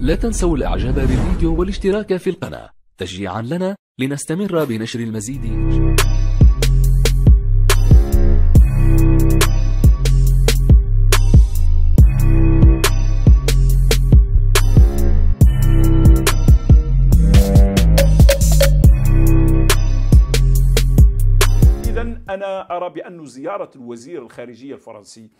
لا تنسوا الإعجاب بالفيديو والاشتراك في القناة تشجيعا لنا لنستمر بنشر المزيد أنا أرى بأن زيارة الوزير الخارجية الفرنسي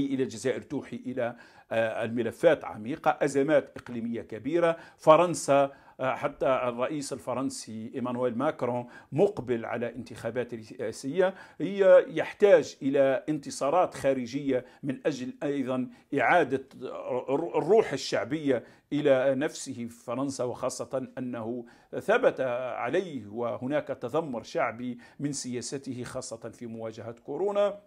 إلى الجزائر توحي إلى آه، الملفات عميقة أزمات إقليمية كبيرة فرنسا آه، حتى الرئيس الفرنسي ايمانويل ماكرون مقبل على انتخابات رئاسيه هي يحتاج الى انتصارات خارجيه من اجل ايضا اعاده الروح الشعبيه الى نفسه في فرنسا وخاصه انه ثبت عليه وهناك تذمر شعبي من سياسته خاصه في مواجهه كورونا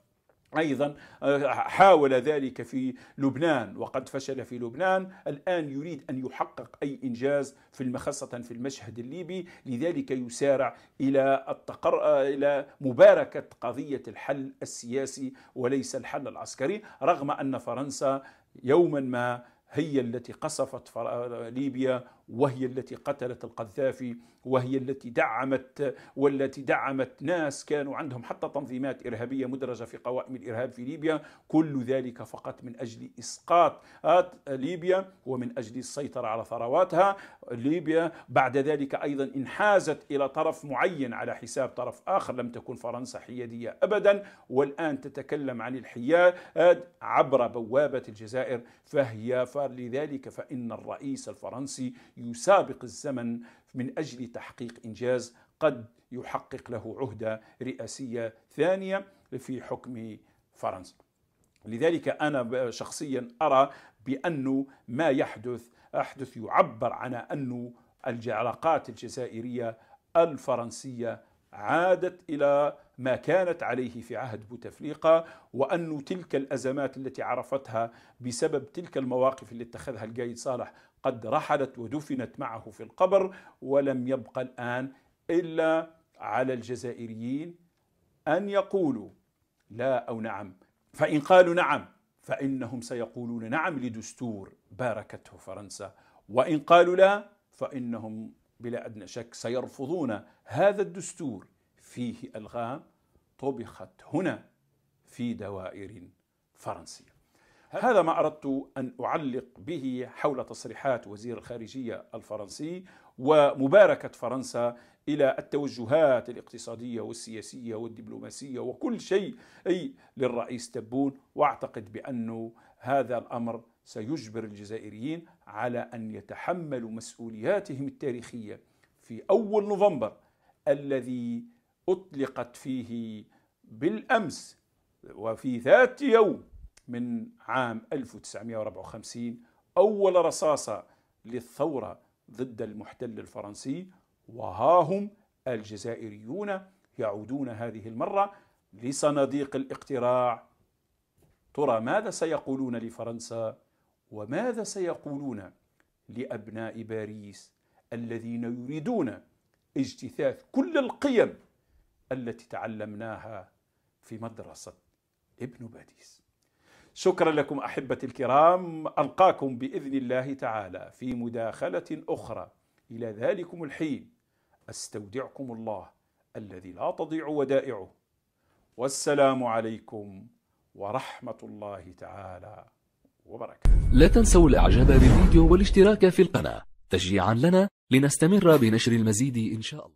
أيضا آه، حاول ذلك في لبنان وقد فشل في لبنان الآن يريد أن يحقق أي إنجاز في خاصة في المشهد الليبي لذلك يسارع إلى التقر... آه، إلى مباركة قضية الحل السياسي وليس الحل العسكري رغم أن فرنسا يوما ما هي التي قصفت آه، ليبيا وهي التي قتلت القذافي وهي التي دعمت والتي دعمت ناس كانوا عندهم حتى تنظيمات إرهابية مدرجة في قوائم الإرهاب في ليبيا كل ذلك فقط من أجل إسقاط آه، ليبيا ومن أجل السيطرة على ثرواتها ليبيا بعد ذلك أيضا انحازت إلى طرف معين على حساب طرف آخر لم تكن فرنسا حيادية أبدا والآن تتكلم عن الحياد آه، عبر بوابة الجزائر فهي فلذلك فإن الرئيس الفرنسي يسابق الزمن من اجل تحقيق انجاز قد يحقق له عهده رئاسيه ثانيه في حكم فرنسا. لذلك انا شخصيا ارى بانه ما يحدث احدث يعبر عن انه العلاقات الجزائريه الفرنسيه عادت الى ما كانت عليه في عهد بوتفليقة وأن تلك الأزمات التي عرفتها بسبب تلك المواقف التي اتخذها القايد صالح قد رحلت ودفنت معه في القبر ولم يبقى الآن إلا على الجزائريين أن يقولوا لا أو نعم فإن قالوا نعم فإنهم سيقولون نعم لدستور باركته فرنسا وإن قالوا لا فإنهم بلا أدنى شك سيرفضون هذا الدستور فيه ألغام طبخت هنا في دوائر فرنسيه هذا ما أردت أن أعلق به حول تصريحات وزير الخارجية الفرنسي ومباركة فرنسا إلى التوجهات الاقتصادية والسياسية والدبلوماسية وكل شيء أي للرئيس تبون وأعتقد بأنه هذا الأمر سيجبر الجزائريين على أن يتحملوا مسؤولياتهم التاريخية في أول نوفمبر الذي أطلقت فيه بالأمس وفي ذات يوم من عام 1954 أول رصاصة للثورة ضد المحتل الفرنسي وها هم الجزائريون يعودون هذه المرة لصناديق الاقتراع ترى ماذا سيقولون لفرنسا وماذا سيقولون لأبناء باريس الذين يريدون اجتثاث كل القيم التي تعلمناها في مدرسة ابن باديس شكرا لكم احبتي الكرام القاكم باذن الله تعالى في مداخله اخرى الى ذلكم الحين استودعكم الله الذي لا تضيع ودائعه والسلام عليكم ورحمه الله تعالى وبركاته لا تنسوا الاعجاب بالفيديو والاشتراك في القناه تشجيعا لنا لنستمر بنشر المزيد ان شاء الله